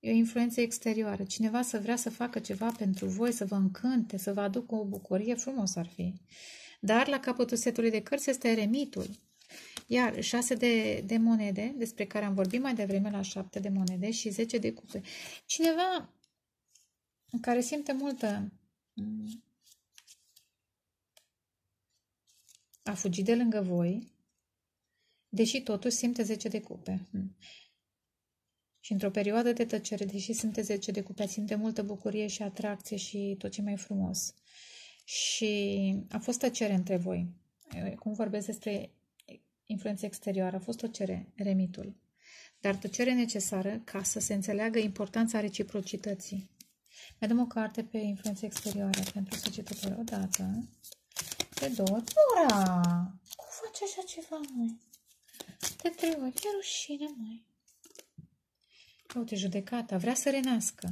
E o influență exterioară. Cineva să vrea să facă ceva pentru voi, să vă încânte, să vă aducă o bucurie, frumos ar fi. Dar la capătul setului de cărți este eremitul. Iar șase de, de monede, despre care am vorbit mai devreme la șapte de monede și zece de cupe. Cineva care simte multă a fugit de lângă voi, deși totuși simte zece de cupe. Și într-o perioadă de tăcere, deși sunteți 10 de cupea, simte multă bucurie și atracție și tot ce mai frumos. Și a fost tăcere între voi. Cum vorbesc despre influență exterioară, a fost tăcere, remitul. Dar tăcere necesară ca să se înțeleagă importanța reciprocității. Mai dăm o carte pe influență exterioară pentru societate o dată. Pe două. Ura! Cum faci așa ceva, De Te ori. E rușine, mai caute judecata, vrea să renască.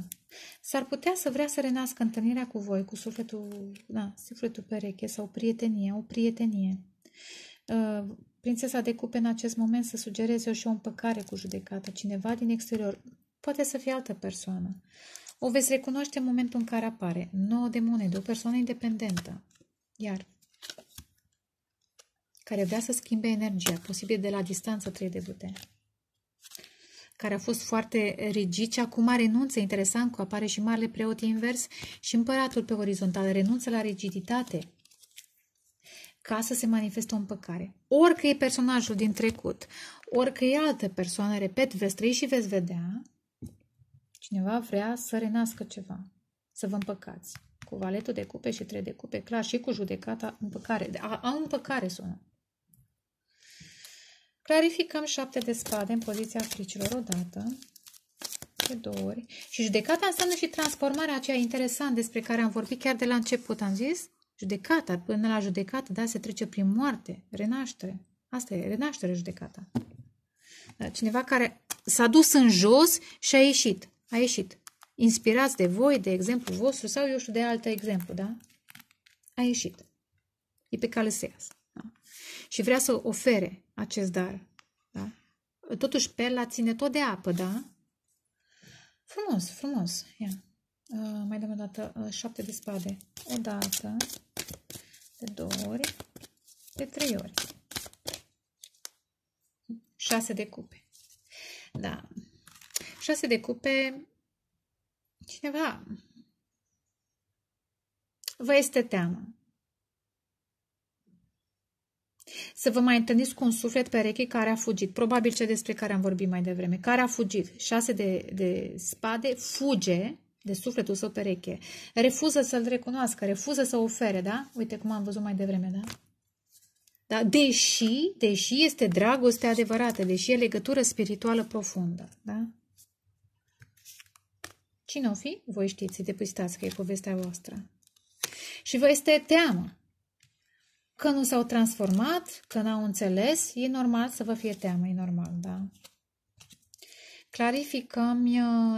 S-ar putea să vrea să renască întâlnirea cu voi, cu sufletul, da, sufletul pereche sau prietenie, o prietenie. Uh, prințesa de cupe în acest moment să sugereze o și o împăcare cu judecata, cineva din exterior, poate să fie altă persoană. O veți recunoaște în momentul în care apare. Nouă de monede, o persoană independentă. Iar care vrea să schimbe energia, posibil de la distanță 3 de buteni care a fost foarte rigid și acum renunță, interesant că apare și marele preot invers și împăratul pe orizontală, renunță la rigiditate ca să se manifeste o împăcare. Orică e personajul din trecut, orică e altă persoană, repet, veți trăi și veți vedea, cineva vrea să renască ceva, să vă împăcați. Cu valetul de cupe și trei de cupe, clar, și cu judecata împăcare. A, a împăcare sună. Clarificăm șapte de spade în poziția fricilor odată, de două ori. Și judecata înseamnă și transformarea aceea interesant despre care am vorbit chiar de la început, am zis? Judecata, până la judecată, da, se trece prin moarte, renaștere. Asta e, renaștere judecata. Da, cineva care s-a dus în jos și a ieșit, a ieșit. Inspirați de voi, de exemplu vostru sau eu știu de alt exemplu, da? A ieșit. E pe cale să iasă și vrea să ofere acest dar. Da? Totuși, perla ține tot de apă, da? Frumos, frumos. Ia. Uh, mai dăm o dată uh, șapte de spade. O dată, de două ori, de trei ori. Șase de cupe. Da. Șase de cupe. Cineva. Vă este teamă. Să vă mai întâlniți cu un suflet pereche care a fugit, probabil cel despre care am vorbit mai devreme, care a fugit, șase de, de spade, fuge de sufletul său pereche, refuză să-l recunoască, refuză să ofere, da? Uite cum am văzut mai devreme, da? Da? Deși, deși este dragoste adevărată, deși e legătură spirituală profundă, da? Cine o fi? Voi știți, depistați că e povestea voastră. Și vă este teamă. Că nu s-au transformat, că n-au înțeles, e normal să vă fie teamă, e normal, da. Clarificăm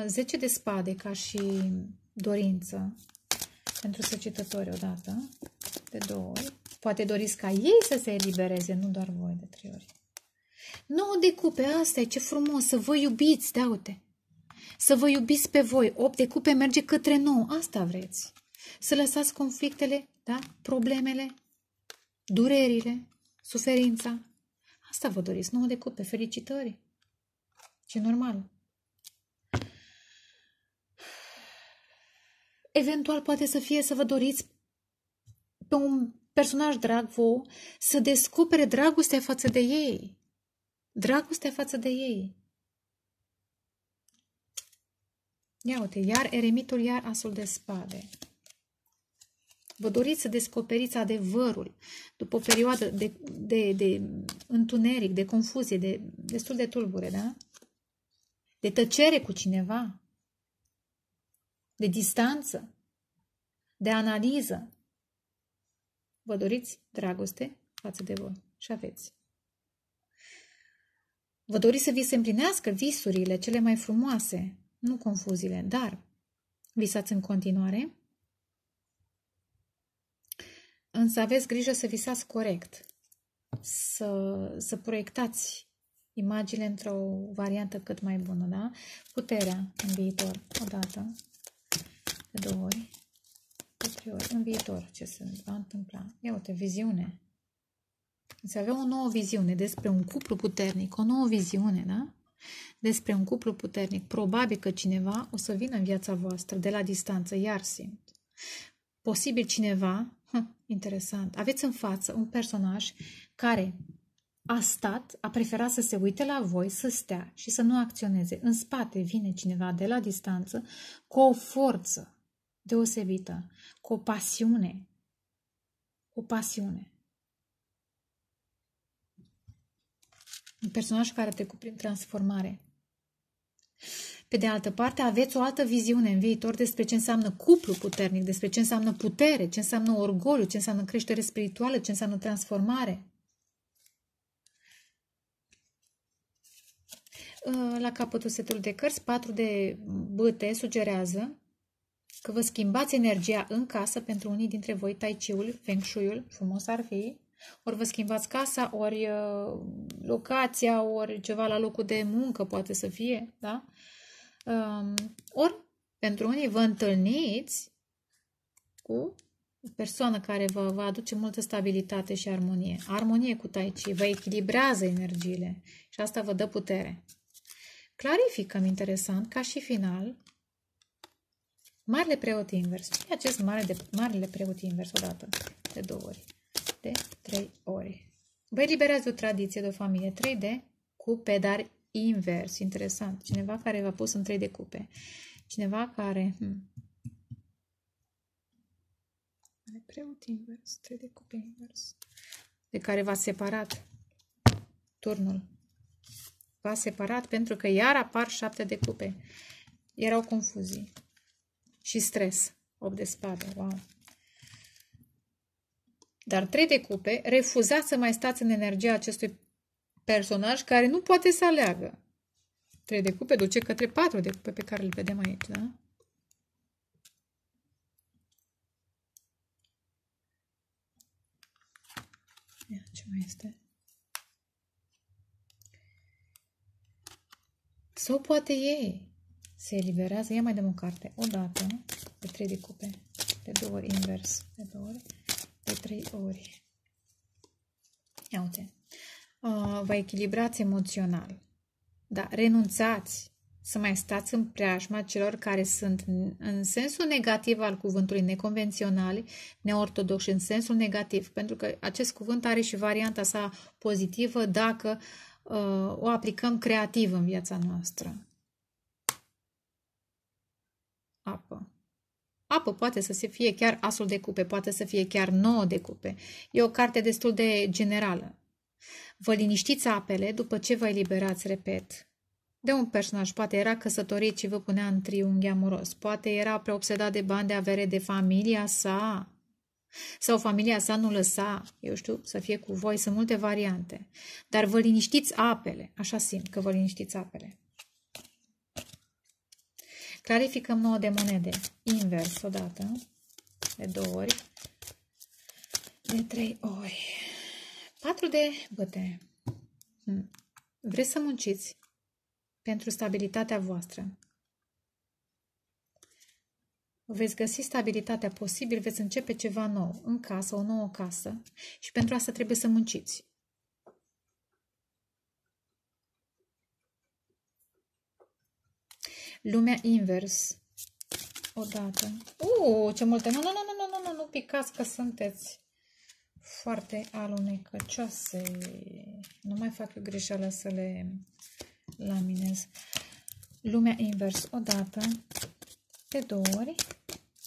10 uh, de spade ca și dorință pentru săcitători odată, de două ori. Poate doriți ca ei să se elibereze, nu doar voi de trei ori. Nouă de cupe, asta e ce frumos, să vă iubiți, da, uite. Să vă iubiți pe voi. 8 de cupe merge către nou, asta vreți. Să lăsați conflictele, da, problemele durerile, suferința. Asta vă doriți nu decât pe felicitări. Ce normal. Eventual poate să fie să vă doriți pe un personaj drag vou să descopere dragostea față de ei. Dragostea față de ei. Ia uite, iar eremitul, iar asul de spade. Vă doriți să descoperiți adevărul după o perioadă de, de, de întuneric, de confuzie, de, destul de tulbure, da? De tăcere cu cineva, de distanță, de analiză. Vă doriți dragoste față de voi și aveți. Vă doriți să vi se împlinească visurile cele mai frumoase, nu confuziile, dar visați în continuare Însă aveți grijă să visați corect, să, să proiectați imagine într-o variantă cât mai bună, da? Puterea în viitor, dată, de două ori, de trei ori, în viitor, ce se va întâmpla. Ia uite, viziune. Să avea o nouă viziune despre un cuplu puternic, o nouă viziune, da? Despre un cuplu puternic. Probabil că cineva o să vină în viața voastră de la distanță, iar simt. Posibil cineva Interesant. Aveți în față un personaj care a stat, a preferat să se uite la voi, să stea și să nu acționeze. În spate vine cineva de la distanță cu o forță deosebită, cu o pasiune, cu o pasiune. Un personaj care a trecut prin transformare. Pe de altă parte, aveți o altă viziune în viitor despre ce înseamnă cuplu puternic, despre ce înseamnă putere, ce înseamnă orgoliu, ce înseamnă creștere spirituală, ce înseamnă transformare. Ă, la capătul setului de cărți, patru de băte sugerează că vă schimbați energia în casă pentru unii dintre voi, tai chiul, feng shui-ul, frumos ar fi, ori vă schimbați casa, ori ă, locația, ori ceva la locul de muncă poate să fie, da? Uh, ori, pentru unii vă întâlniți cu o persoană care vă vă aduce multă stabilitate și armonie. Armonie cu Tai Chi vă echilibrează energiile și asta vă dă putere. Clarificăm interesant, ca și final, Marele preot invers. Și acest mare de, marele preot invers odată, de două ori, de trei ori. Vă eliberează o tradiție de o familie 3D cu dar invers, interesant. Cineva care v-a pus în trei de cupe. Cineva care... Hmm. Are preot invers, trei de cupe invers. De care v-a separat turnul. V-a separat pentru că iar apar șapte de cupe. Erau confuzii. Și stres. 8 de spadă. Wow. Dar trei de cupe, refuzați să mai stați în energia acestui personaj care nu poate să aleagă. Trei de cupe duce către patru de cupe pe care le vedem aici, da? Ia, ce mai este? Sau poate ei se eliberează. Ia mai dăm o carte. O dată, de trei de cupe de două ori invers, de două ori, de trei ori. Ia uite. Uh, vă echilibrați emoțional. Da, renunțați să mai stați în preajma celor care sunt în sensul negativ al cuvântului neconvenționale, neortodoxi, în sensul negativ, pentru că acest cuvânt are și varianta sa pozitivă dacă uh, o aplicăm creativ în viața noastră. Apă. Apă poate să se fie chiar asul de cupe, poate să fie chiar nouă de cupe. E o carte destul de generală. Vă liniștiți apele după ce vă eliberați, repet. De un personaj, poate era căsătorit și vă punea în triunghi amoros, poate era preobsedat de bani de avere de familia sa, sau familia sa nu lăsa, eu știu, să fie cu voi, sunt multe variante. Dar vă liniștiți apele, așa simt că vă liniștiți apele. Clarificăm nouă de monede, invers odată, de două ori, de trei ori. 4 de băte. Hmm. Vreți să munciți pentru stabilitatea voastră. Veți găsi stabilitatea posibil, veți începe ceva nou în casă, o nouă casă și pentru asta trebuie să munciți. Lumea invers. Odată. Uuu, ce multe. Nu, nu, nu, nu, nu, nu, nu, nu picați că sunteți foarte alunecăcioase. Nu mai fac eu greșeala să le laminez. Lumea invers o dată, de două ori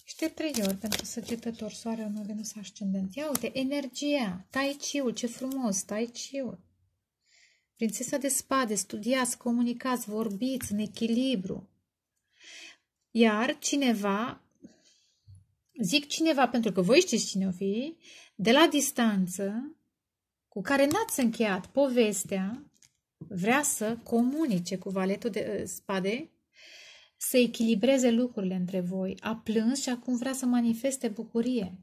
și de trei ori pentru săgetător, soare, un venus ascendent. Ia uite, energia, tai ciul, ce frumos, tai ciul. Prințesa de spade, studiați, comunicați, vorbiți în echilibru. Iar cineva zic cineva, pentru că voi știți cine o fi, de la distanță, cu care n-ați încheiat povestea, vrea să comunice cu valetul de ă, spade, să echilibreze lucrurile între voi. A plâns și acum vrea să manifeste bucurie.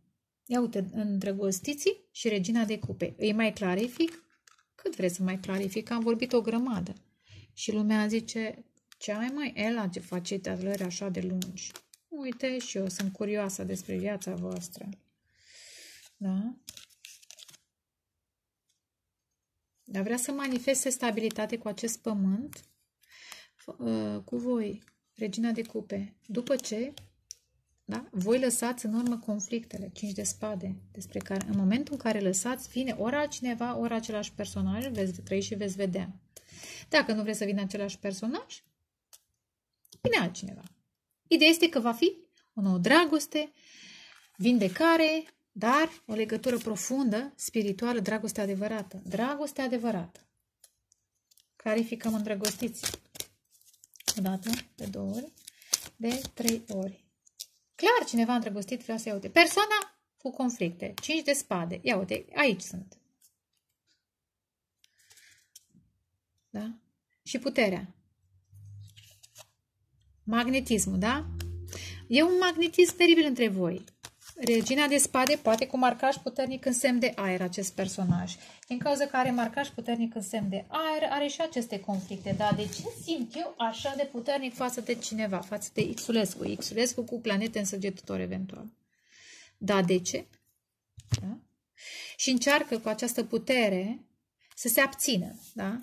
Ia uite, îndrăgostiții și regina de cupe. Îi mai clarific? Cât vreți să mai clarific? Am vorbit o grămadă. Și lumea zice, ce ai mai, Ela, ce face de așa de lungi? Uite și eu, sunt curioasă despre viața voastră. Da? Dar vrea să manifeste stabilitate cu acest pământ, ă, cu voi, regina de cupe. După ce da? Voi lăsați în urmă conflictele, Cinci de spade, despre care în momentul în care lăsați, vine ori altcineva, ori același personaj, veți trăi și veți vedea. Dacă nu vreți să vină același personaj, vine altcineva. Ideea este că va fi o nouă dragoste, vindecare, dar o legătură profundă, spirituală, dragoste adevărată. Dragoste adevărată. Clarificăm îndrăgostiți. O dată, de două ori, de trei ori. Clar, cineva îndrăgostit vrea să iau de persoana cu conflicte. Cinci de spade. Ia uite, aici sunt. Da? Și puterea. Magnetismul, da? E un magnetism teribil între voi. Regina de spade poate cu marcaj puternic în semn de aer acest personaj. Din cauza că are marcaj puternic în semn de aer, are și aceste conflicte. Dar de ce simt eu așa de puternic față de cineva, față de Xulescu? Xulescu cu planete însăgetători eventual. da. de ce? Da? Și încearcă cu această putere să se abțină. Da?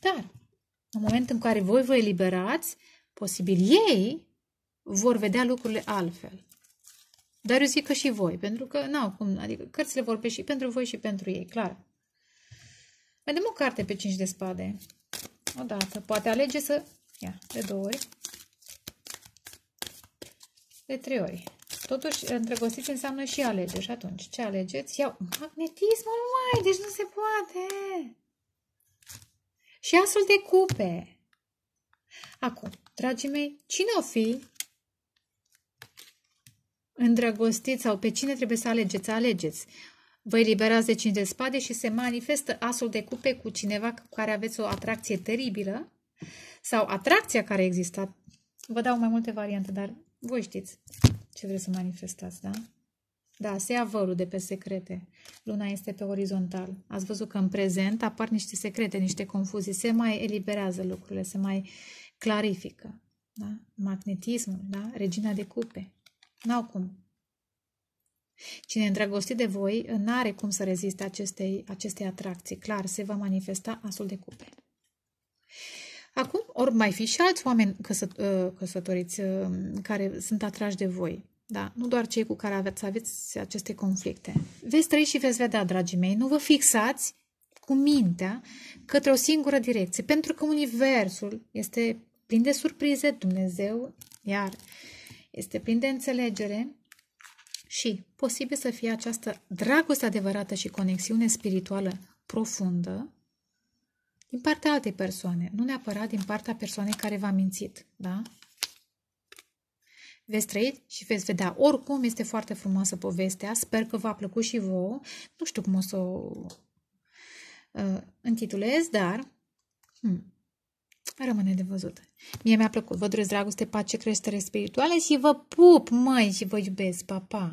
Dar în momentul în care voi vă eliberați, posibil ei vor vedea lucrurile altfel. Dar eu zic că și voi, pentru că nu, au cum, adică cărțile vorbesc și pentru voi și pentru ei, clar. Vedem o carte pe 5 de spade. O dată. Poate alege să... Ia, de două ori. De trei ori. Totuși, îndrăgostiți înseamnă și alege. Și atunci, ce alegeți? Iau magnetismul, mai, deci nu se poate. Și asul de cupe. Acum, Dragii mei, cine o fi îndrăgostit sau pe cine trebuie să alegeți? Alegeți. Vă eliberați de cinci de spade și se manifestă asul de cupe cu cineva cu care aveți o atracție teribilă sau atracția care există. Vă dau mai multe variante, dar voi știți ce vreți să manifestați, da? Da, se ia vărul de pe secrete. Luna este pe orizontal. Ați văzut că în prezent apar niște secrete, niște confuzii. Se mai eliberează lucrurile, se mai clarifică. Da? Magnetismul, da? regina de cupe. N-au cum. Cine îndrăgostit de voi n are cum să reziste acestei, acestei atracții. Clar, se va manifesta asul de cupe. Acum, ori mai fi și alți oameni căsăt, ă, căsătoriți ă, care sunt atrași de voi. Da? Nu doar cei cu care aveți, aveți aceste conflicte. Veți trăi și veți vedea, dragii mei, nu vă fixați cu mintea către o singură direcție, pentru că Universul este plin de surprize, Dumnezeu, iar este plin de înțelegere și posibil să fie această dragoste adevărată și conexiune spirituală profundă din partea altei persoane, nu neapărat din partea persoanei care v-a mințit, da? veți trăi și veți vedea. Oricum, este foarte frumoasă povestea. Sper că v-a plăcut și vouă. Nu știu cum o să o uh, intitulez, dar... Hmm. Rămâne de văzut. Mie mi-a plăcut. Vă doresc dragoste, pace, creștere spirituală și vă pup, măi, și vă iubesc. Pa, pa!